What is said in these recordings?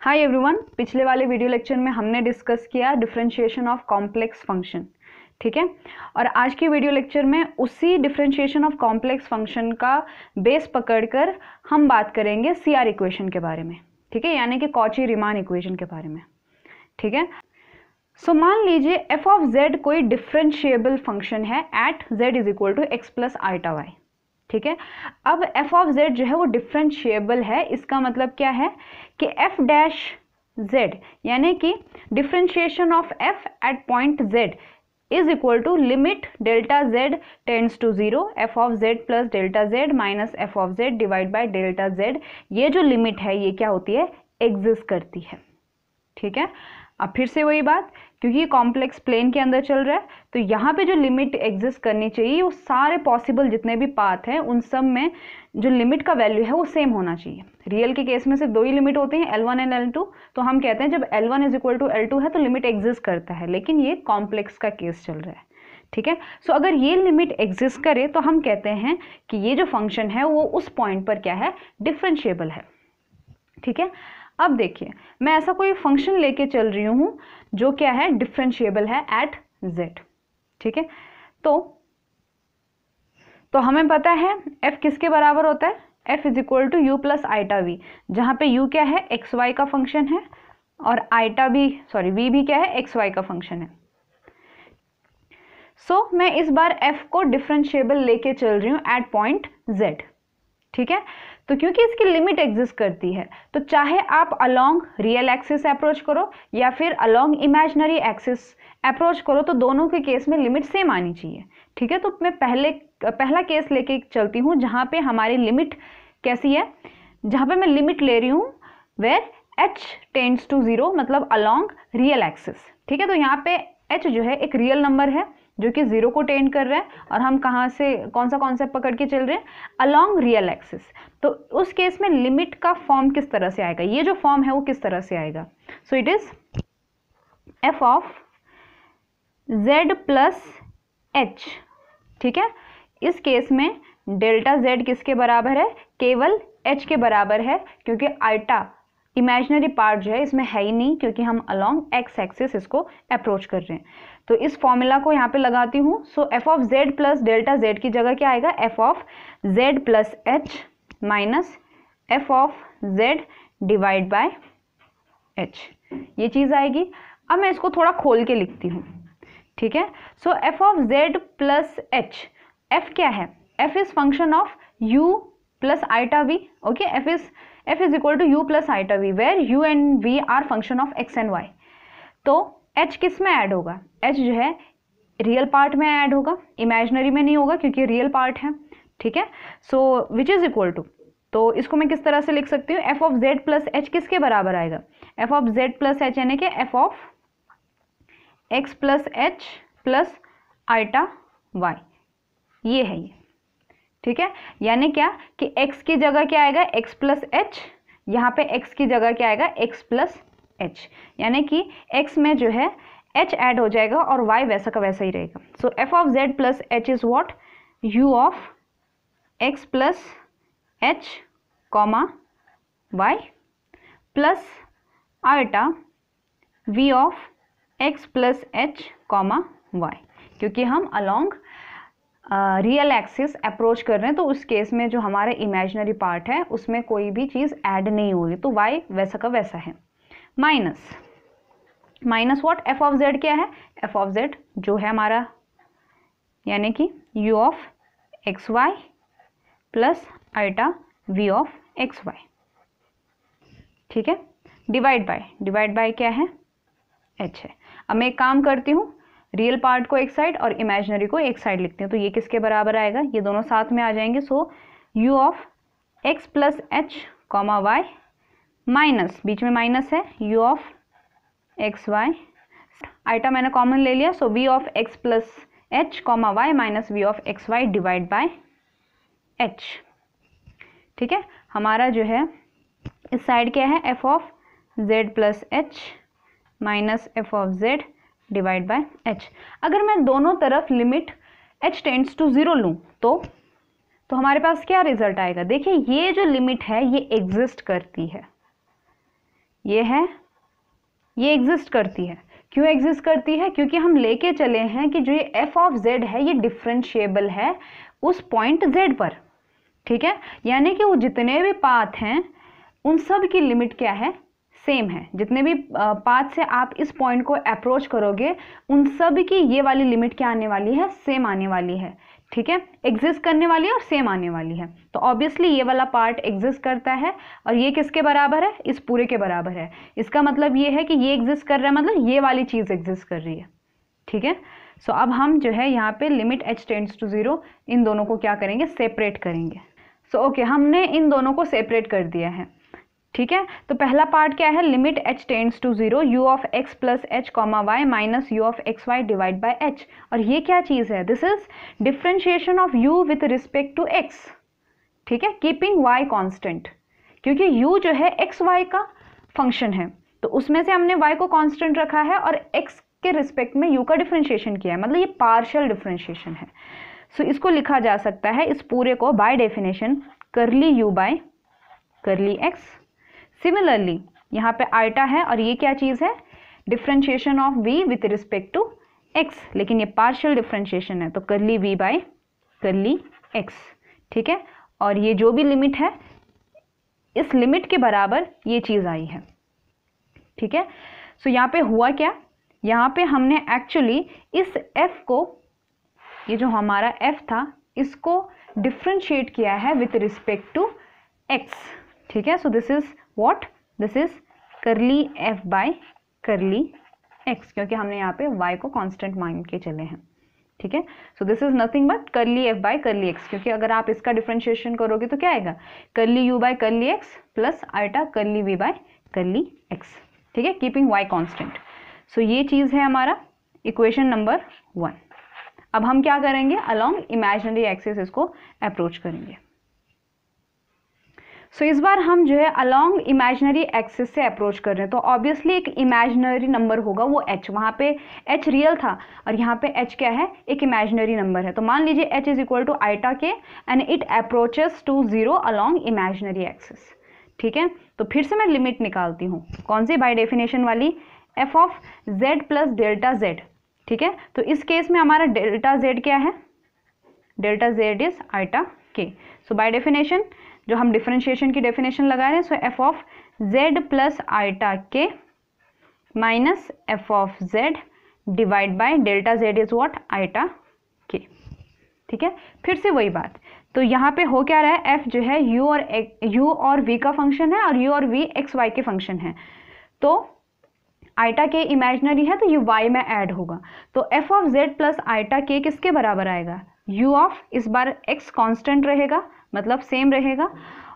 hi everyone पिछले वाले video lecture में हमने डिस्कस किया डिफ्रेंशिएशन ऑफ कॉम्प्लेक्स फंक्शन ठीक है और आज के वीडियो लेक्चर में उसी डिफरेंशिएशन ऑफ कॉम्प्लेक्स फंक्शन का बेस पकड़कर हम बात करेंगे सीआर इक्वेशन के बारे में ठीक है यानी कि कॉची रिमान इक्वेशन के बारे में ठीक है सो मान लीजिए एफ ऑफ जेड कोई डिफ्रेंशिएबल फंक्शन है at z is equal to x plus iota y ठीक है अब एफ ऑफ जेड जो है वो डिफ्रेंशिएबल है इसका मतलब क्या है कि एफ डैश जेड यानी कि differentiation of f at point z is equal to limit delta z tends to zero f of z plus delta z minus f of z divide by delta z ये जो limit है ये क्या होती है exist करती है ठीक है अब फिर से वही बात क्योंकि ये कॉम्प्लेक्स प्लेन के अंदर चल रहा है तो यहाँ पे जो लिमिट एग्जिस्ट करनी चाहिए वो सारे पॉसिबल जितने भी पाथ हैं उन सब में जो लिमिट का वैल्यू है वो सेम होना चाहिए रियल के केस में सिर्फ दो ही लिमिट होते हैं l one and l two तो हम कहते हैं जब l one is equal to l two है तो लिमिट एग्जिस्ट करता है लेकिन ये कॉम्प्लेक्स का केस चल रहा है ठीक है सो अगर ये लिमिट एग्जिस्ट करे तो हम कहते हैं कि ये जो फंक्शन है वो उस पॉइंट पर क्या है डिफ्रेंशिएबल है ठीक है अब देखिए मैं ऐसा कोई फंक्शन लेके चल रही हूँ जो क्या है डिफ्रेंशिएबल है एट जेड ठीक है तो तो हमें पता है f किसके बराबर होता है f is equal to u plus iota v जहाँ पे u क्या है एक्स वाई का फंक्शन है और आइटा भी सॉरी v भी क्या है एक्स वाई का फंक्शन है सो so, मैं इस बार f को डिफ्रेंशिएबल लेके चल रही हूँ एट पॉइंट z ठीक है तो क्योंकि इसकी लिमिट एग्जिस्ट करती है तो चाहे आप अलोंग रियल एक्सिस अप्रोच करो या फिर अलोंग इमेजनरी एक्सिस अप्रोच करो तो दोनों के केस में लिमिट सेम आनी चाहिए ठीक है तो मैं पहले पहला केस लेके चलती हूँ जहाँ पे हमारी लिमिट कैसी है जहाँ पे मैं लिमिट ले रही हूँ where h tends to zero मतलब अलोंग रियल एक्सिस ठीक है तो यहाँ पे एच जो है एक रियल नंबर है जो कि ज़ीरो को टेंड कर रहे हैं और हम कहाँ से कौन सा कॉन्सेप्ट पकड़ के चल रहे हैं अलॉन्ग रियल एक्सिस तो उस केस में लिमिट का फॉर्म किस तरह से आएगा ये जो फॉर्म है वो किस तरह से आएगा so it is f of z plus h ठीक है इस केस में डेल्टा जेड किसके बराबर है केवल एच के बराबर है क्योंकि आइटा इमेजनरी पार्ट जो है इसमें है ही नहीं क्योंकि हम अलॉन्ग एक्स एक्सिस इसको अप्रोच कर रहे हैं तो इस फॉर्मूला को यहाँ पे लगाती हूँ so f of z plus delta z की जगह क्या आएगा f of z plus h minus f of z divide by h ये चीज़ आएगी अब मैं इसको थोड़ा खोल के लिखती हूँ ठीक है so f of z plus h f क्या है f is function of u plus iota v okay f is f is equal to u plus iota v where u and v are function of x and y तो h किस में add होगा h जो है real part में add होगा imaginary में नहीं होगा क्योंकि रियल पार्ट है ठीक है so which is equal to तो इसको मैं किस तरह से लिख सकती हूँ f of z plus h किसके बराबर आएगा f of z plus h यानी कि f of x plus h plus iota y ये है ये ठीक है यानी क्या कि x की जगह क्या आएगा x प्लस एच यहाँ पे x की जगह क्या आएगा x प्लस एच यानी कि एक्स में जो है एच ऐड हो जाएगा और वाई वैसा का वैसा ही रहेगा so f of z plus h is what u of x plus h comma y plus iota v of x plus h comma y क्योंकि हम अलोंग रियल एक्सिस अप्रोच कर रहे हैं तो उस केस में जो हमारे इमेजनरी पार्ट है उसमें कोई भी चीज़ ऐड नहीं होगी तो वाई वैसा का वैसा है minus minus what f of z क्या है एफ ऑफ जेड जो है हमारा यानी कि u of x y plus iota v of x y ठीक है डिवाइड बाय डिवाइड बाय क्या है एच है अब मैं एक काम करती हूँ रियल पार्ट को एक साइड और इमेजनरी को एक साइड लिखती हूँ तो ये किसके बराबर आएगा ये दोनों साथ में आ जाएंगे so u of x plus h comma y minus बीच में माइनस है u of x y iota मैंने कॉमन ले लिया so v of x plus h comma y minus v of x y divide by h ठीक है हमारा जो है इस साइड क्या है f of z plus h minus f of z divide by h अगर मैं दोनों तरफ limit h tends to zero लूँ तो तो हमारे पास क्या रिजल्ट आएगा देखिए ये जो लिमिट है ये एग्जिस्ट करती है ये है ये एग्जिस्ट करती है क्यों एग्जिस्ट करती है क्योंकि हम लेके चले हैं कि जो ये एफ ऑफ जेड है ये डिफ्रेंशिएबल है उस पॉइंट जेड पर ठीक है यानी कि वो जितने भी पाथ हैं उन सब की लिमिट क्या है सेम है जितने भी पाथ से आप इस पॉइंट को अप्रोच करोगे उन सब की ये वाली लिमिट क्या आने वाली है सेम आने वाली है ठीक है एग्जिस्ट करने वाली है और सेम आने वाली है तो ऑब्वियसली ये वाला पार्ट एग्जिस्ट करता है और ये किसके बराबर है इस पूरे के बराबर है इसका मतलब ये है कि ये एग्जिस्ट कर रहा है मतलब ये वाली चीज़ एग्जिस्ट कर रही है ठीक है सो अब हम जो है यहाँ पे limit h tends to zero इन दोनों को क्या करेंगे सेपरेट करेंगे सो so, ओके okay, हमने इन दोनों को सेपरेट कर दिया है ठीक है तो पहला पार्ट क्या है limit h tends to zero u of x plus h comma y minus u of x y divide by h और ये क्या चीज़ है this is differentiation of u with respect to x ठीक है कीपिंग y कॉन्स्टेंट क्योंकि u जो है एक्स वाई का फंक्शन है तो उसमें से हमने y को कॉन्स्टेंट रखा है और x के रिस्पेक्ट में u का डिफ्रेंशिएशन किया है मतलब ये पार्शल डिफ्रेंशिएशन है सो so, इसको लिखा जा सकता है इस पूरे को by definition curly u by curly x similarly यहाँ पे आइटा है और ये क्या चीज़ है differentiation of v with respect to x लेकिन ये पार्शियल डिफ्रेंशिएशन है तो करली वी बाय करली एक्स ठीक है और ये जो भी लिमिट है इस लिमिट के बराबर ये चीज़ आई है ठीक है सो so, यहाँ पे हुआ क्या यहाँ पे हमने एक्चुअली इस f को ये जो हमारा f था इसको डिफ्रेंशिएट किया है विथ रिस्पेक्ट टू x ठीक है so this is what this is curly f by curly x क्योंकि हमने यहाँ पे वाई को कॉन्स्टेंट माइंड के चले हैं ठीक है so this is nothing but curly f by curly x क्योंकि अगर आप इसका डिफ्रेंशिएशन करोगे तो क्या आएगा curly u by curly x plus iota curly v by curly x ठीक है कीपिंग वाई कॉन्स्टेंट सो ये चीज़ है हमारा इक्वेशन नंबर वन अब हम क्या करेंगे अलॉन्ग इमेजनरी एक्सेस इसको अप्रोच करेंगे सो so, इस बार हम जो है अलॉन्ग इमेजनरी एक्सिस से अप्रोच कर रहे हैं तो ऑब्वियसली एक इमेजनरी नंबर होगा वो एच वहाँ पे एच रियल था और यहाँ पे एच क्या है एक इमेजनरी नंबर है तो मान लीजिए h is equal to iota k and it approaches to zero along imaginary axis ठीक है तो फिर से मैं लिमिट निकालती हूँ कौन सी बाई डेफिनेशन वाली f of z plus delta z ठीक है तो इस केस में हमारा डेल्टा जेड क्या है डेल्टा जेड इज आइटा के सो बाई डेफिनेशन जो हम डिफ्रेंशिएशन की डेफिनेशन लगा रहे हैं so f of z plus iota k minus f of z divide by delta z is what iota k ठीक है फिर से वही बात तो यहाँ पे हो क्या रहा है एफ जो है यू और यू और वी का फंक्शन है और यू और वी एक्स वाई के फंक्शन है तो आइटा के इमेजनरी है तो ये वाई में ऐड होगा तो f of z plus iota k किसके बराबर आएगा यू ऑफ इस बार एक्स कांस्टेंट रहेगा मतलब सेम रहेगा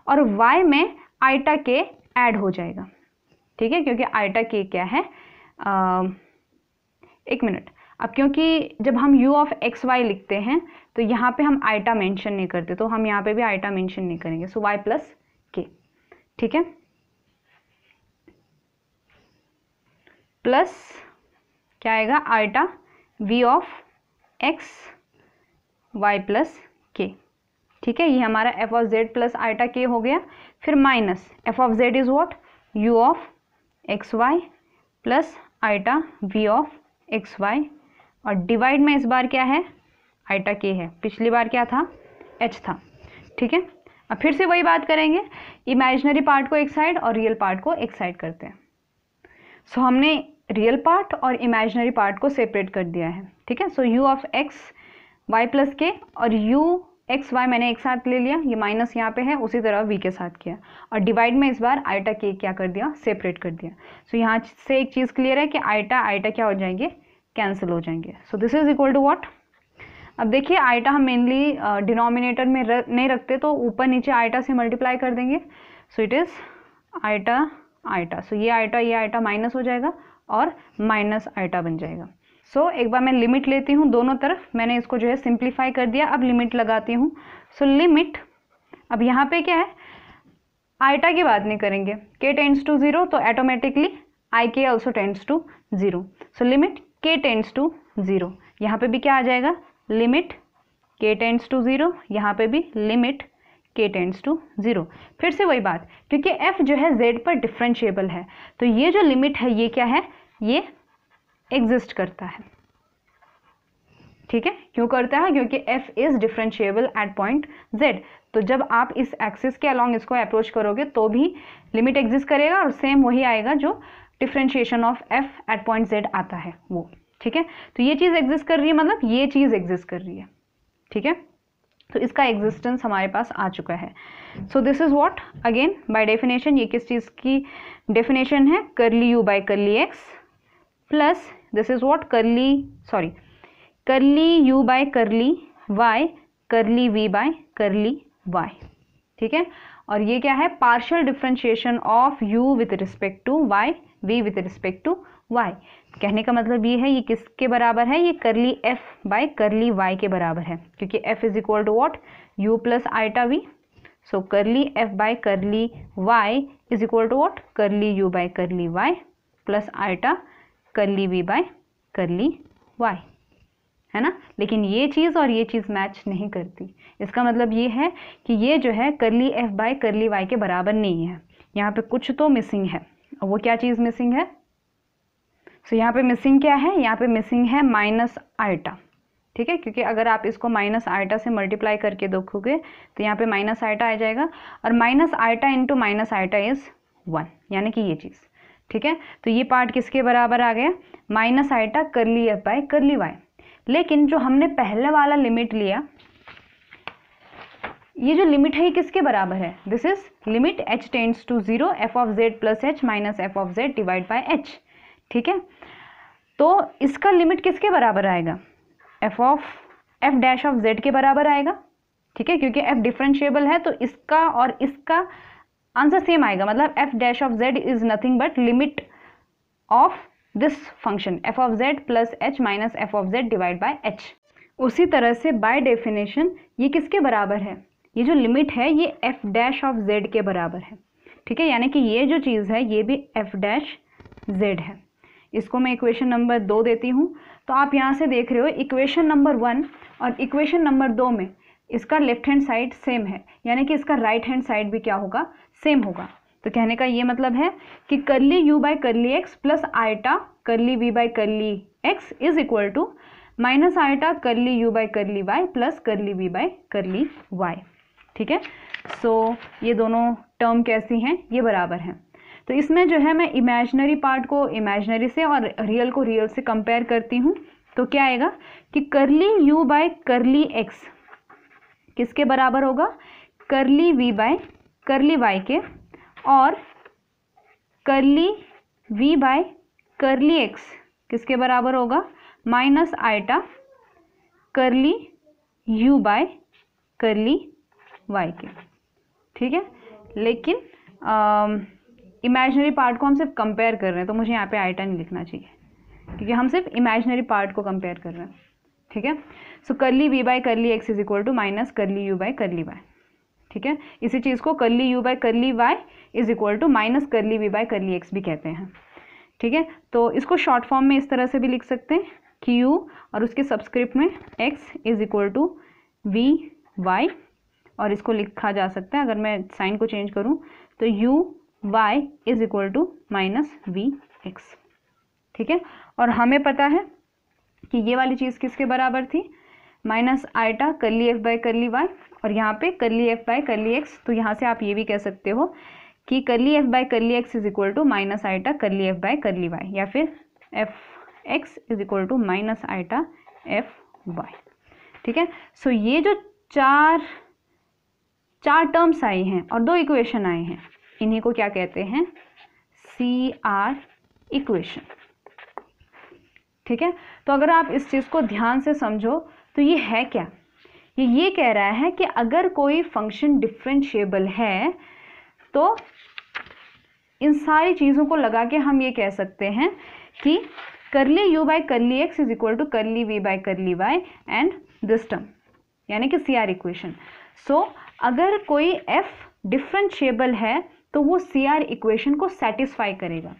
और y में आइटा के ऐड हो जाएगा ठीक है क्योंकि आइटा के क्या है आ, एक मिनट अब क्योंकि जब हम u ऑफ एक्स वाई लिखते हैं तो यहाँ पे हम आइटा मेंशन नहीं करते तो हम यहाँ पे भी आइटा मेंशन नहीं करेंगे सो y प्लस के ठीक है प्लस क्या आएगा iota v of x y plus k ठीक है ये हमारा f of z plus iota k हो गया फिर minus f of z is what u of x y plus iota v of x y और डिवाइड में इस बार क्या है आइटा के है पिछली बार क्या था एच था ठीक है अब फिर से वही बात करेंगे इमेजनरी पार्ट को एक साइड और रियल पार्ट को एक साइड करते हैं सो so, हमने रियल पार्ट और इमेजनरी पार्ट को सेपरेट कर दिया है ठीक है so u of x y plus k और यू एक्स वाई मैंने एक साथ ले लिया ये माइनस यहाँ पे है उसी तरह वी के साथ किया और डिवाइड में इस बार आइटा के क्या कर दिया सेपरेट कर दिया सो so, यहाँ से एक चीज़ क्लियर है कि आइटा आइटा क्या हो जाएंगे कैंसिल हो जाएंगे so this is equal to what अब देखिए आइटा हम मेनली डिनोमिनेटर में र, नहीं रखते तो ऊपर नीचे आइटा से मल्टीप्लाई कर देंगे so it is iota iota so ये आइटा ये आइटा माइनस हो जाएगा और माइनस आइटा बन जाएगा सो so, एक बार मैं लिमिट लेती हूँ दोनों तरफ मैंने इसको जो है सिंप्लीफाई कर दिया अब लिमिट लगाती हूँ सो लिमिट अब यहाँ पे क्या है आइटा की बात नहीं करेंगे के टेंस टू ज़ीरो तो automatically i k also tends to zero so limit k tends to zero यहाँ पे भी क्या आ जाएगा limit k tends to zero यहाँ पे भी limit k tends to zero फिर से वही बात क्योंकि एफ़ जो है जेड पर डिफ्रेंशिएबल है तो ये जो लिमिट है ये क्या है ये एग्जिस्ट करता है ठीक है क्यों करता है क्योंकि f is differentiable at point z तो जब आप इस एक्सिस के अलॉन्ग इसको अप्रोच करोगे तो भी लिमिट एग्जिस्ट करेगा और सेम वही आएगा जो differentiation of f at point z आता है वो ठीक है तो ये चीज़ एग्जिस्ट कर रही है मतलब ये चीज़ एग्जिस्ट कर रही है ठीक है तो इसका एग्जिस्टेंस हमारे पास आ चुका है so this is what again by definition ये किस चीज़ की डेफिनेशन है करली यू कर curly x plus this is what curly sorry curly u by curly y curly v by curly y ठीक है और ये क्या है partial differentiation of u with respect to y v with respect to y कहने का मतलब ये है ये किसके बराबर है ये करली एफ बाय करली वाई के बराबर है क्योंकि f is equal to what u plus iota v so curly f by curly y is equal to what curly u by curly y plus iota curly v by curly y है ना लेकिन ये चीज़ और ये चीज़ match नहीं करती इसका मतलब ये है कि ये जो है करली एफ बाय करली वाई के बराबर नहीं है यहाँ पे कुछ तो मिसिंग है और वो क्या चीज़ मिसिंग है सो so, यहाँ पे मिसिंग क्या है यहाँ पे मिसिंग है माइनस आइटा ठीक है क्योंकि अगर आप इसको माइनस आइटा से मल्टीप्लाई करके देखोगे तो यहाँ पे माइनस आइटा आ जाएगा और minus iota into minus iota is one यानी कि ये चीज़ ठीक है तो ये पार्ट किसके बराबर आ गया minus iota curly f by curly y लेकिन जो हमने पहले वाला लिमिट लिया ये जो लिमिट है ये किसके बराबर है this is limit h tends to zero f of z plus h minus f of z divide by h ठीक है तो इसका लिमिट किसके बराबर आएगा f of f dash of z के बराबर आएगा ठीक है क्योंकि एफ डिफ्रेंशिएबल है तो इसका और इसका आंसर सेम आएगा मतलब f dash of z is nothing but limit of this function f of z plus h minus f of z divide by h उसी तरह से बाय डेफिनेशन ये किसके बराबर है ये जो लिमिट है ये एफ डैश ऑफ जेड के बराबर है ठीक है यानी कि ये जो चीज़ है ये भी एफ डैश जेड है इसको मैं इक्वेशन नंबर दो देती हूँ तो आप यहाँ से देख रहे हो इक्वेशन नंबर वन और इक्वेशन नंबर दो में इसका लेफ्ट हैंड साइड सेम है यानी कि इसका राइट हैंड साइड भी क्या होगा सेम होगा तो कहने का ये मतलब है कि curly u by curly x plus iota curly v by curly x is equal to minus iota curly u by curly y plus curly v by curly y ठीक है सो so, ये दोनों टर्म कैसी हैं ये बराबर हैं तो इसमें जो है मैं इमेजनरी पार्ट को इमेजनरी से और रियल को रियल से कंपेयर करती हूँ तो क्या आएगा कि curly u by curly x किसके बराबर होगा करली वी बाय करली वाई के और करली वी बाय करली एक्स किसके बराबर होगा minus iota curly u by curly y के ठीक है लेकिन इमेजनरी पार्ट को हम सिर्फ कंपेयर कर रहे हैं तो मुझे यहाँ पे आइटा नहीं लिखना चाहिए क्योंकि हम सिर्फ इमेजनरी पार्ट को कंपेयर कर रहे हैं ठीक है so curly v by curly x is equal to minus curly u by curly y ठीक है इसी चीज़ को curly u by curly y is equal to minus curly v by curly x भी कहते हैं ठीक है तो इसको शॉर्ट फॉर्म में इस तरह से भी लिख सकते हैं कि यू और उसके सब्सक्रिप्ट में x is equal to v y और इसको लिखा जा सकता है अगर मैं साइन को चेंज करूँ तो u y is equal to minus v x ठीक है और हमें पता है कि ये वाली चीज़ किसके बराबर थी minus iota curly f by curly y और यहाँ पे करली एफ बाय करली एक्स तो यहाँ से आप ये भी कह सकते हो कि curly f by curly x is equal to minus iota curly f by curly y या फिर f x is equal to minus iota f y ठीक है सो ये जो चार चार टर्म्स आई हैं और दो इक्वेशन आए हैं इन्हीं को क्या कहते हैं सी आर इक्वेशन ठीक है तो अगर आप इस चीज़ को ध्यान से समझो तो ये है क्या ये ये कह रहा है कि अगर कोई फंक्शन डिफ्रेंशिएबल है तो इन सारी चीज़ों को लगा के हम ये कह सकते हैं कि curly u by curly x is equal to curly v by curly y and this term यानी कि सी आर इक्वेशन सो अगर कोई एफ डिफ्रेंशिएबल है तो वो सी आर इक्वेशन को सेटिस्फाई करेगा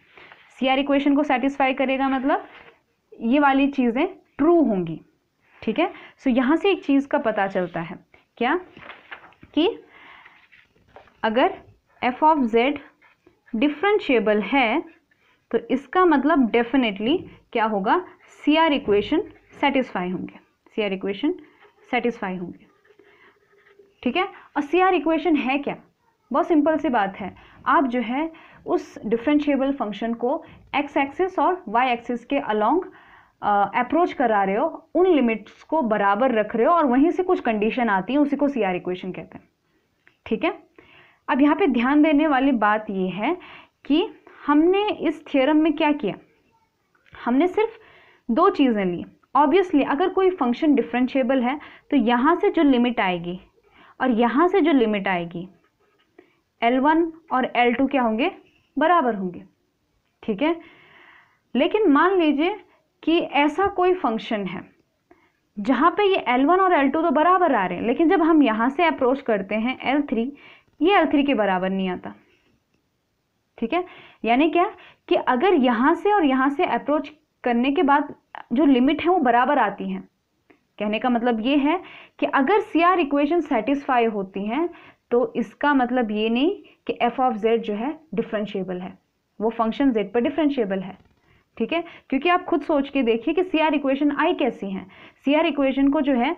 सी आर इक्वेशन को सेटिस्फाई करेगा मतलब ये वाली चीज़ें ट्रू होंगी ठीक है सो so, यहाँ से एक चीज़ का पता चलता है क्या कि अगर एफ ऑफ जेड डिफ्रेंशिएबल है तो इसका मतलब डेफिनेटली क्या होगा सी आर इक्वेशन सेटिस्फाई होंगे सी आर इक्वेशन सेटिस्फाई होंगे ठीक है और सी आर इक्वेशन है क्या बहुत सिंपल सी बात है आप जो है उस डिफ्रेंशिएबल फंक्शन को एक्स एक्सिस और वाई एक्सिस के अलोंग अप्रोच करा रहे हो उन लिमिट्स को बराबर रख रहे हो और वहीं से कुछ कंडीशन आती है उसी को सी आर इक्वेशन कहते हैं ठीक है अब यहाँ पे ध्यान देने वाली बात ये है कि हमने इस थ्योरम में क्या किया हमने सिर्फ दो चीज़ें ली ऑब्वियसली अगर कोई फंक्शन डिफ्रेंशिएबल है तो यहाँ से जो लिमिट आएगी और यहाँ से जो लिमिट आएगी एल और एल क्या होंगे बराबर होंगे ठीक है लेकिन मान लीजिए कि ऐसा कोई फंक्शन है जहाँ पे ये L1 और L2 तो बराबर आ रहे हैं लेकिन जब हम यहाँ से अप्रोच करते हैं L3 ये L3 के बराबर नहीं आता ठीक है यानी क्या कि अगर यहाँ से और यहाँ से अप्रोच करने के बाद जो लिमिट है वो बराबर आती हैं कहने का मतलब ये है कि अगर सी आर इक्वेशन सेटिस्फाई होती हैं तो इसका मतलब ये नहीं कि एफ ऑफ जेड जो है डिफ्रेंशिएबल है वो फंक्शन जेड पर डिफ्रेंशिएबल है ठीक है क्योंकि आप खुद सोच के देखिए कि सी आर इक्वेशन आई कैसी हैं सी आर इक्वेशन को जो है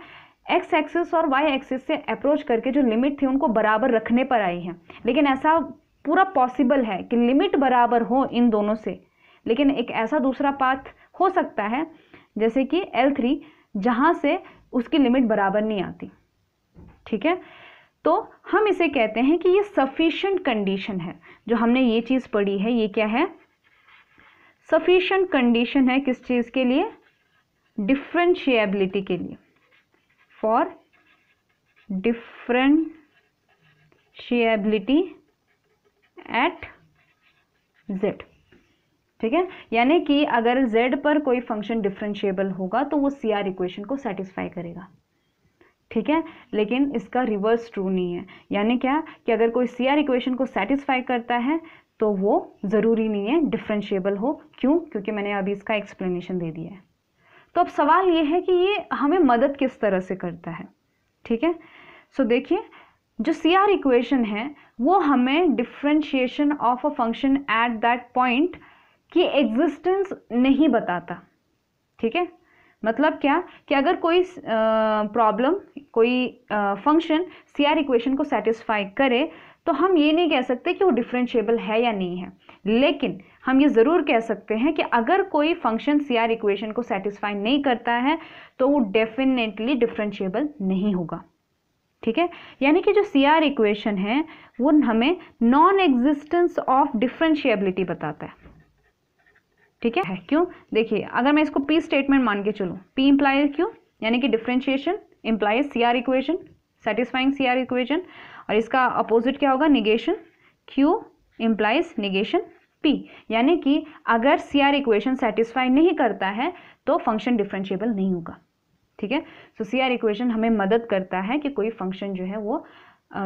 एक्स एक्सिस और वाई एक्सिस से अप्रोच करके जो लिमिट थी उनको बराबर रखने पर आई है लेकिन ऐसा पूरा पॉसिबल है कि लिमिट बराबर हो इन दोनों से लेकिन एक ऐसा दूसरा पाथ हो सकता है जैसे कि एल थ्री जहाँ से उसकी लिमिट बराबर नहीं आती ठीक है तो हम इसे कहते हैं कि ये सफिशेंट कंडीशन है जो हमने ये चीज़ पढ़ी है ये क्या है सफिशेंट कंडीशन है किस चीज़ के लिए डिफ्रेंशिएबिलिटी के लिए फॉर डिफ्रेंशिएबिलिटी एट जेड ठीक है यानी कि अगर z पर कोई फंक्शन डिफ्रेंशिएबल होगा तो वो सी आर इक्वेशन को सेटिस्फाई करेगा ठीक है लेकिन इसका रिवर्स ट्रू नहीं है यानी क्या कि अगर कोई सी आर इक्वेशन को सेटिस्फाई करता है तो वो ज़रूरी नहीं है डिफ्रेंशिएबल हो क्यों क्योंकि मैंने अभी इसका एक्सप्लेनेशन दे दिया है तो अब सवाल ये है कि ये हमें मदद किस तरह से करता है ठीक है सो देखिए जो सी आर इक्वेशन है वो हमें differentiation of a function at that point की एग्जिस्टेंस नहीं बताता ठीक है मतलब क्या कि अगर कोई प्रॉब्लम कोई फंक्शन सी आर इक्वेशन को सेटिस्फाई करे तो हम ये नहीं कह सकते कि वो डिफ्रेंशिएबल है या नहीं है लेकिन हम ये ज़रूर कह सकते हैं कि अगर कोई फंक्शन सी आर इक्वेशन को सेटिस्फाई नहीं करता है तो वो डेफिनेटली डिफ्रेंशिएबल नहीं होगा ठीक है यानी कि जो सी आर इक्वेशन है वो हमें नॉन एग्जिस्टेंस ऑफ डिफ्रेंशिएबिलिटी बताता है ठीक है क्यों देखिए अगर मैं इसको पी स्टेटमेंट मान के चलूँ पी इम्प्लाइज क्यों यानी कि differentiation implies C R equation satisfying C R equation और इसका अपोजिट क्या होगा negation q implies negation p यानी कि अगर सी आर इक्वेशन सेटिस्फाई नहीं करता है तो फंक्शन डिफ्रेंशिएबल नहीं होगा ठीक है सो सी आर इक्वेशन हमें मदद करता है कि कोई फंक्शन जो है वो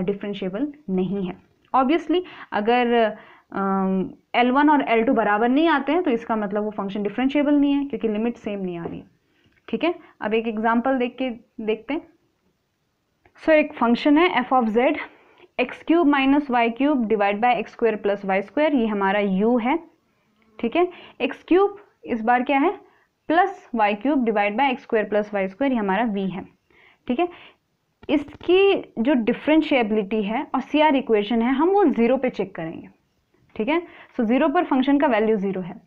डिफ्रेंशिएबल uh, नहीं है ऑब्वियसली अगर एल uh, वन और एल टू बराबर नहीं आते हैं तो इसका मतलब वो फंक्शन डिफ्रेंशिएबल नहीं है क्योंकि लिमिट सेम नहीं आ रही है ठीक है अब एक एग्जाम्पल देख के देखते हैं सो एक फंक्शन है f of z x cube minus y cube divide by x square plus y square ये हमारा यू है ठीक है एक्स क्यूब इस बार क्या है plus y cube divide by x square plus y square ये हमारा वी है ठीक है इसकी जो डिफ्रेंशिएबिलिटी है और सी आर इक्वेशन है हम वो ज़ीरो पे चेक करेंगे ठीक है सो ज़ीरो पर फंक्शन का वैल्यू ज़ीरो है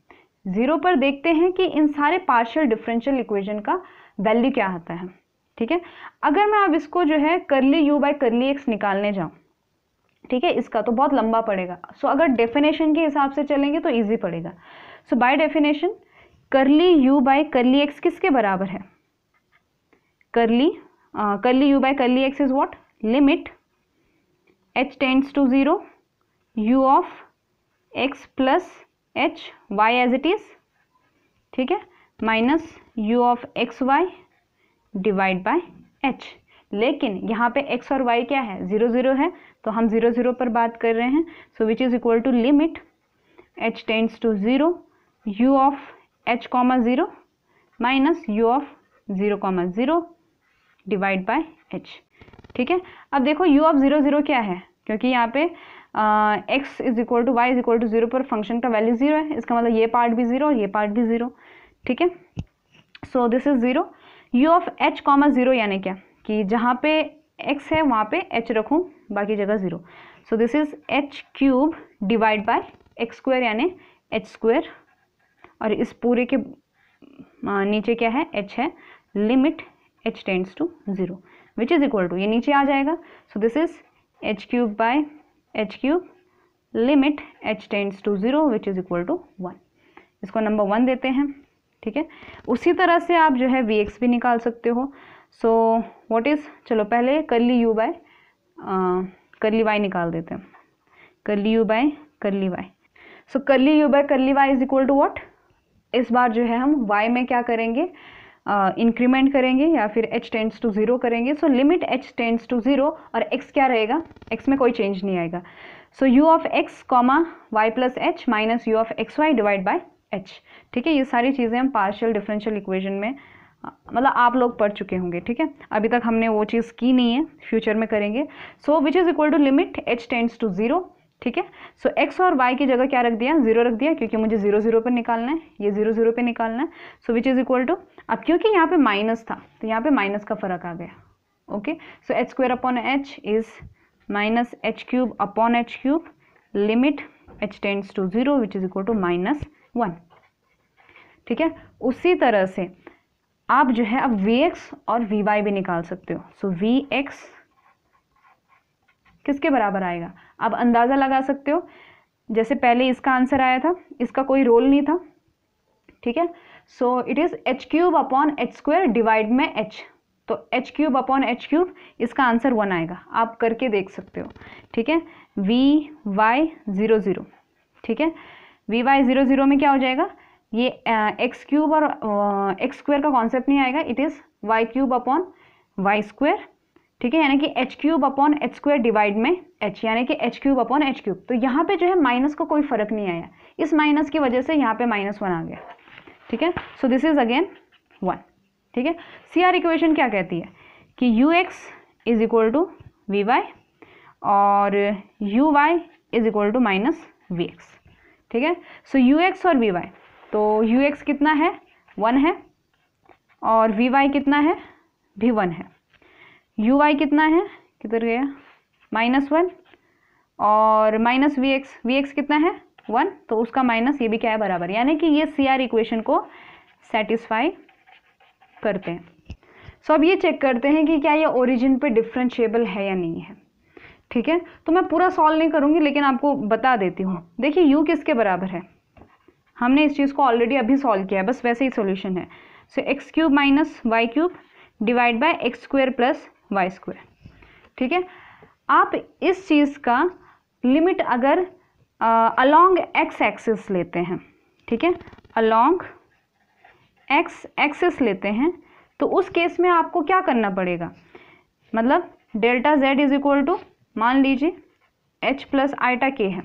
ज़ीरो पर देखते हैं कि इन सारे पार्शियल डिफरेंशियल इक्वेशन का वैल्यू क्या आता है ठीक है अगर मैं अब इसको जो है करली यू बाय करली एक्स निकालने जाऊं ठीक है इसका तो बहुत लंबा पड़ेगा सो so, अगर डेफिनेशन के हिसाब से चलेंगे तो ईजी पड़ेगा so by definition curly u by curly x किसके बराबर है curly curly u by curly x is what limit h tends to zero u of x plus h y as it is ठीक है minus u of x y divide by h लेकिन यहाँ पे x और Y क्या है zero zero है तो हम ज़ीरो ज़ीरो पर बात कर रहे हैं so which is equal to limit h tends to zero u of h comma zero minus u of zero comma zero divide by h ठीक है अब देखो यू ऑफ ज़ीरो ज़ीरो क्या है क्योंकि यहाँ पे x is equal to y is equal to zero पर फंक्शन का वैल्यू ज़ीरो है इसका मतलब ये पार्ट भी ज़ीरो और ये पार्ट भी ज़ीरो ठीक है so this is zero u of h comma zero यानी क्या कि जहाँ पे एक्स है वहाँ पे एच रखूँ बाकी जगह zero so this is h cube divide by x square यानि एच स्क्वायर और इस पूरे के नीचे क्या है एच है limit h tends to zero which is equal to ये नीचे आ जाएगा so this is h cube by h cube limit h tends to zero which is equal to one इसको नंबर वन देते हैं ठीक है उसी तरह से आप जो है वी एक्स भी निकाल सकते हो सो वॉट इज़ चलो पहले करली यू बाय करली वाई निकाल देते हैं curly u by curly y so curly u by curly y is equal to what इस बार जो है हम वाई में क्या करेंगे इंक्रीमेंट uh, करेंगे या फिर एच टेंड्स टू ज़ीरो करेंगे so limit h tends to zero और एक्स क्या रहेगा एक्स में कोई चेंज नहीं आएगा so u of x comma y plus h minus u of x y divide by h ठीक है ये सारी चीज़ें हम पार्शियल डिफरेंशियल इक्वेशन में मतलब आप लोग पढ़ चुके होंगे ठीक है अभी तक हमने वो चीज़ की नहीं है फ्यूचर में करेंगे so which is equal to limit h tends to zero ठीक है सो एक्स और वाई की जगह क्या रख दिया जीरो रख दिया क्योंकि मुझे जीरो जीरो पर निकालना है ये जीरो जीरो पर निकालना है so which is equal to अब क्योंकि यहाँ पर माइनस था तो यहाँ पर माइनस का फर्क आ गया okay so h square upon h is minus h cube upon h cube limit h tends to zero which is equal to minus one ठीक है उसी तरह से आप जो है अब वी एक्स और वी वाई भी निकाल सकते हो सो वी एक्स किसके बराबर आएगा आप अंदाज़ा लगा सकते हो जैसे पहले इसका आंसर आया था इसका कोई रोल नहीं था ठीक है so it is h cube upon h square divide में एच तो h cube upon h cube इसका आंसर वन आएगा आप करके देख सकते हो ठीक है वी वाई ज़ीरो ज़ीरो ठीक है वी वाई ज़ीरो ज़ीरो में क्या हो जाएगा ये एक्स क्यूब और एक्स स्क्वेयर का कॉन्सेप्ट नहीं आएगा it is y cube upon y square ठीक है यानी कि h cube upon h square divide में एच यानी कि h cube upon h cube तो यहाँ पे जो है माइनस का को कोई फर्क नहीं आया इस माइनस की वजह से यहाँ पे माइनस वन आ गया ठीक है so this is again one ठीक है सी आर इक्वेशन क्या कहती है कि u x is equal to v y और u y is equal to minus v x ठीक है सो यू एक्स और वी वाई तो यू एक्स कितना है वन है और वी वाई कितना है भी वन है यू वाई कितना है किधर गया माइनस वन और minus v x v x कितना है वन तो उसका माइनस ये भी क्या है बराबर यानी कि ये सी आर इक्वेशन को सेटिस्फाई करते हैं सो so, अब ये चेक करते हैं कि क्या ये ओरिजिन पे डिफ्रेंशिएबल है या नहीं है ठीक है तो मैं पूरा सॉल्व नहीं करूँगी लेकिन आपको बता देती हूँ देखिए यू किसके बराबर है हमने इस चीज़ को ऑलरेडी अभी सॉल्व किया है बस वैसे ही सोल्यूशन है so x cube minus y cube divide by x square plus y square ठीक है आप इस चीज़ का लिमिट अगर अलॉन्ग एक्स एक्सिस लेते हैं ठीक है अलॉन्ग एक्स एक्सिस लेते हैं तो उस केस में आपको क्या करना पड़ेगा मतलब delta z is equal to मान लीजिए एच प्लस आइटा के है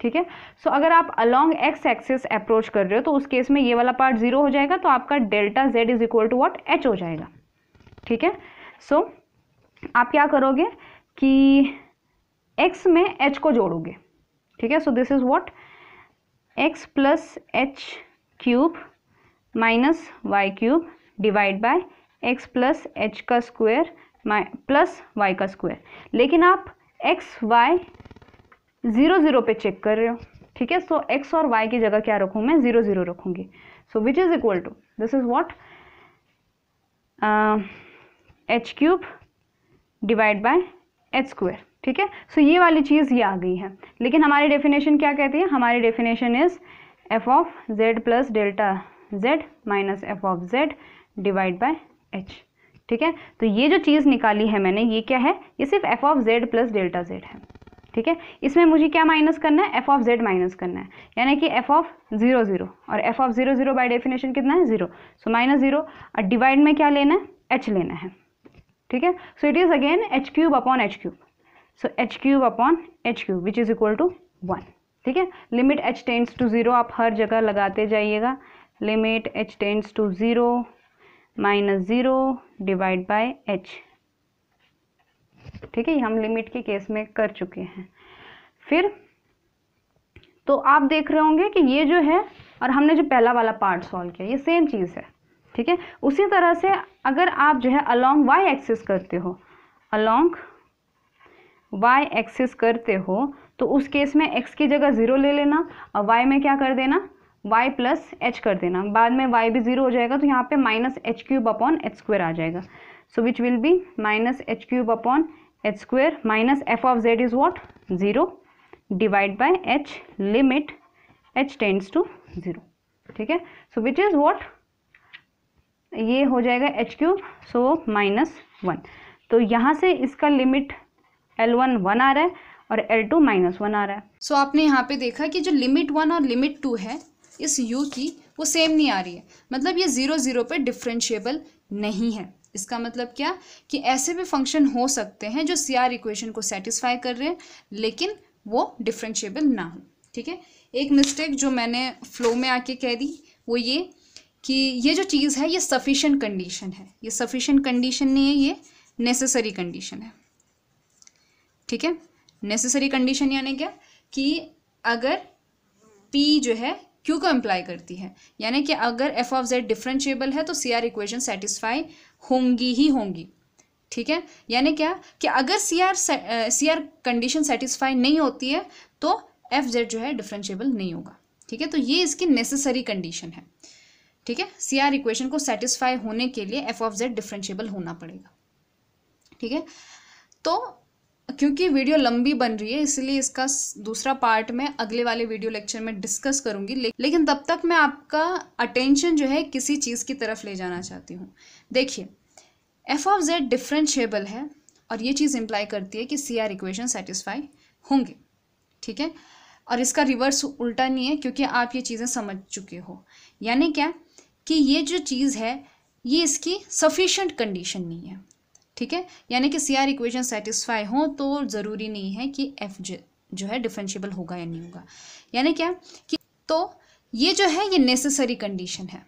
ठीक है सो अगर आप अलॉन्ग एक्स एक्सिस अप्रोच कर रहे हो तो उस केस में ये वाला पार्ट जीरो हो जाएगा तो आपका delta z is equal to what h हो जाएगा ठीक है सो so, आप क्या करोगे कि एक्स में एच को जोड़ोगे ठीक है so this is what x plus h cube minus y cube divide by x plus h का स्क्वायर प्लस वाई का स्क्वायर लेकिन आप एक्स वाई ज़ीरो ज़ीरो पे चेक कर रहे हो ठीक है सो एक्स और वाई की जगह क्या रखूँ मैं ज़ीरो ज़ीरो रखूँगी so which is equal to this is what h cube divide by h square ठीक है सो ये वाली चीज़ ये आ गई है लेकिन हमारी डेफिनेशन क्या कहती है हमारी definition is f of z plus delta z minus f of z divide by h ठीक है तो ये जो चीज़ निकाली है मैंने ये क्या है ये सिर्फ f of z plus delta z है ठीक है इसमें मुझे क्या माइनस करना है एफ ऑफ जेड माइनस करना है यानी कि एफ ऑफ जीरो जीरो और f of zero zero by definition कितना है जीरो सो माइनस जीरो और डिवाइड में क्या लेना है एच लेना है ठीक है so it is again h cube upon h cube so h cube upon h cube which is equal to one ठीक है limit h tends to zero आप हर जगह लगाते जाइएगा limit h tends to zero minus zero divide by h ठीक है हम लिमिट के केस में कर चुके हैं फिर तो आप देख रहे होंगे कि ये जो है और हमने जो पहला वाला पार्ट सॉल्व किया ये सेम चीज़ है ठीक है उसी तरह से अगर आप जो है अलोंग वाई एक्सिस करते हो अलोंग वाई एक्सिस करते हो तो उस केस में एक्स की जगह ज़ीरो ले लेना और वाई में क्या कर देना y प्लस एच कर देना बाद में y भी जीरो हो जाएगा तो यहाँ पे minus h cube upon h square आ जाएगा so which will be minus h cube upon h square minus f of z is what zero divide by h limit h tends to zero ठीक है so which is what ये हो जाएगा h cube so minus one तो यहाँ से इसका limit l one one आ रहा है और एल टू माइनस वन आ रहा है सो so, आपने यहाँ पे देखा कि जो लिमिट वन और लिमिट टू है इस यू की वो सेम नहीं आ रही है मतलब ये ज़ीरो ज़ीरो पे डिफ्रेंशिएबल नहीं है इसका मतलब क्या कि ऐसे भी फंक्शन हो सकते हैं जो सी आर इक्वेशन को सेटिस्फाई कर रहे हैं लेकिन वो डिफ्रेंशिएबल ना हो ठीक है एक मिस्टेक जो मैंने फ्लो में आके कह दी वो ये कि ये जो चीज़ है ये सफिशेंट कंडीशन है ये सफिशेंट कंडीशन नहीं है ये नेसेसरी कंडीशन है ठीक है नेसेसरी कंडीशन यानी क्या कि अगर पी जो है क्यू को इम्प्लाई करती है यानी कि अगर एफ ऑफ जेड डिफ्रेंशिएबल है तो सी आर इक्वेशन सेटिस्फाई होंगी ही होंगी ठीक है यानी क्या कि अगर C R C R condition satisfy नहीं होती है तो एफ जेड जो है डिफ्रेंशिएबल नहीं होगा ठीक है तो ये इसकी नेसेसरी कंडीशन है ठीक है सी आर इक्वेशन को सेटिस्फाई होने के लिए एफ ऑफ जेड डिफ्रेंशिएबल होना पड़ेगा ठीक है तो क्योंकि वीडियो लंबी बन रही है इसलिए इसका दूसरा पार्ट मैं अगले वाले वीडियो लेक्चर में डिस्कस करूंगी ले, लेकिन तब तक मैं आपका अटेंशन जो है किसी चीज़ की तरफ ले जाना चाहती हूँ देखिए एफ ऑफ जेड डिफ्रेंशिएबल है और ये चीज़ इम्प्लाई करती है कि सी आर इक्वेशन सेटिस्फाई होंगे ठीक है और इसका रिवर्स उल्टा नहीं है क्योंकि आप ये चीज़ें समझ चुके हो यानी क्या कि ये जो चीज़ है ये इसकी सफिशेंट कंडीशन नहीं है ठीक है यानी कि सी आर इक्वेशन सेटिस्फाई हो तो ज़रूरी नहीं है कि एफ जो है डिफ्रेंशियबल होगा या नहीं होगा यानी क्या कि तो ये जो है ये नेसेसरी कंडीशन है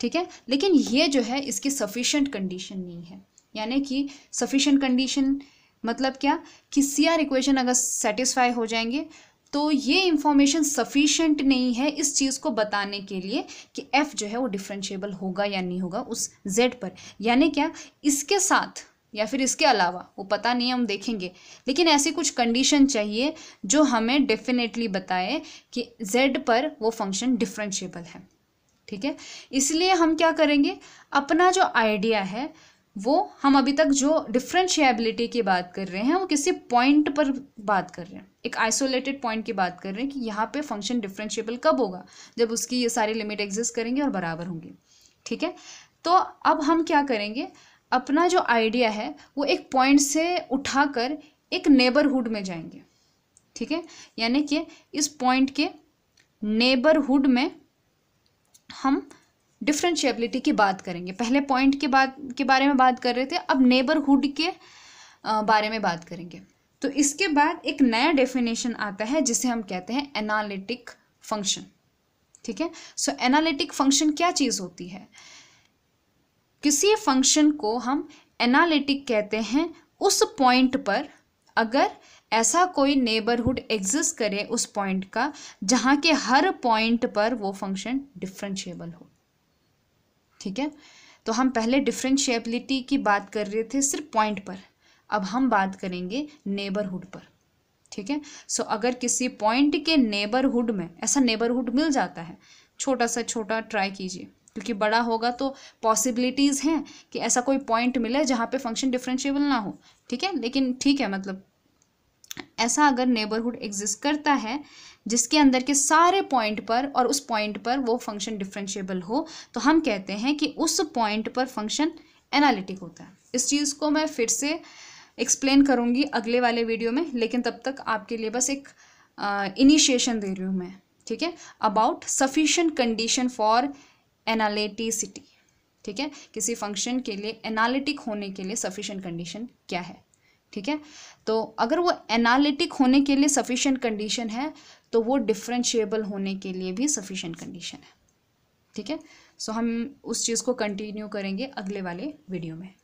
ठीक है लेकिन ये जो है इसकी सफिशेंट कंडीशन नहीं है यानी कि सफिशेंट कंडीशन मतलब क्या कि सी आर इक्वेशन अगर सेटिस्फाई हो जाएंगे तो ये इन्फॉर्मेशन सफिशेंट नहीं है इस चीज़ को बताने के लिए कि एफ़ जो है वो डिफ्रेंशिएबल होगा या नहीं होगा उस जेड पर यानी क्या इसके साथ या फिर इसके अलावा वो पता नहीं हम देखेंगे लेकिन ऐसी कुछ कंडीशन चाहिए जो हमें डेफिनेटली बताए कि जेड पर वो फंक्शन डिफ्रेंशिएबल है ठीक है इसलिए हम क्या करेंगे अपना जो आइडिया है वो हम अभी तक जो डिफ्रेंशियबिलिटी की बात कर रहे हैं वो किसी पॉइंट पर बात कर रहे हैं एक आइसोलेटेड पॉइंट की बात कर रहे हैं कि यहाँ पे फंक्शन डिफ्रेंशियबल कब होगा जब उसकी ये सारी लिमिट एग्जिस्ट करेंगे और बराबर होंगी ठीक है तो अब हम क्या करेंगे अपना जो आइडिया है वो एक पॉइंट से उठाकर एक नेबरहुड में जाएंगे ठीक है यानी कि इस पॉइंट के नेबरहुड में हम डिफ्रेंशियबिलिटी की बात करेंगे पहले पॉइंट के बात के बारे में बात कर रहे थे अब नेबरहुड के बारे में बात करेंगे तो इसके बाद एक नया डेफिनेशन आता है जिसे हम कहते हैं एनालिटिक फंक्शन ठीक है सो एनालिटिक फंक्शन क्या चीज़ होती है किसी फंक्शन को हम एनालिटिक कहते हैं उस पॉइंट पर अगर ऐसा कोई नेबरहुड एग्जिस्ट करे उस पॉइंट का जहाँ के हर पॉइंट पर वो फंक्शन डिफ्रेंशिएबल हो ठीक है तो हम पहले डिफ्रेंशिएबिलिटी की बात कर रहे थे सिर्फ पॉइंट पर अब हम बात करेंगे नेबरहुड पर ठीक है सो अगर किसी पॉइंट के नेबरहुड में ऐसा नेबरहुड मिल जाता है छोटा सा छोटा ट्राई कीजिए क्योंकि बड़ा होगा तो पॉसिबिलिटीज़ हैं कि ऐसा कोई पॉइंट मिले जहाँ पे फंक्शन डिफ्रेंशिएबल ना हो ठीक है लेकिन ठीक है मतलब ऐसा अगर नेबरहुड एग्जिस्ट करता है जिसके अंदर के सारे पॉइंट पर और उस पॉइंट पर वो फंक्शन डिफ्रेंशिएबल हो तो हम कहते हैं कि उस पॉइंट पर फंक्शन एनालिटिक होता है इस चीज़ को मैं फिर से एक्सप्लेन करूँगी अगले वाले वीडियो में लेकिन तब तक आपके लिए बस एक इनिशिएशन दे रही हूँ मैं ठीक है about sufficient condition for analyticity ठीक है किसी फंक्शन के लिए एनालिटिक होने के लिए सफिशेंट कंडीशन क्या है ठीक है तो अगर वो एनालिटिक होने के लिए सफिशेंट कंडीशन है तो वो डिफ्रेंशिएबल होने के लिए भी सफिशेंट कंडीशन है ठीक है सो हम उस चीज़ को कंटिन्यू करेंगे अगले वाले वीडियो में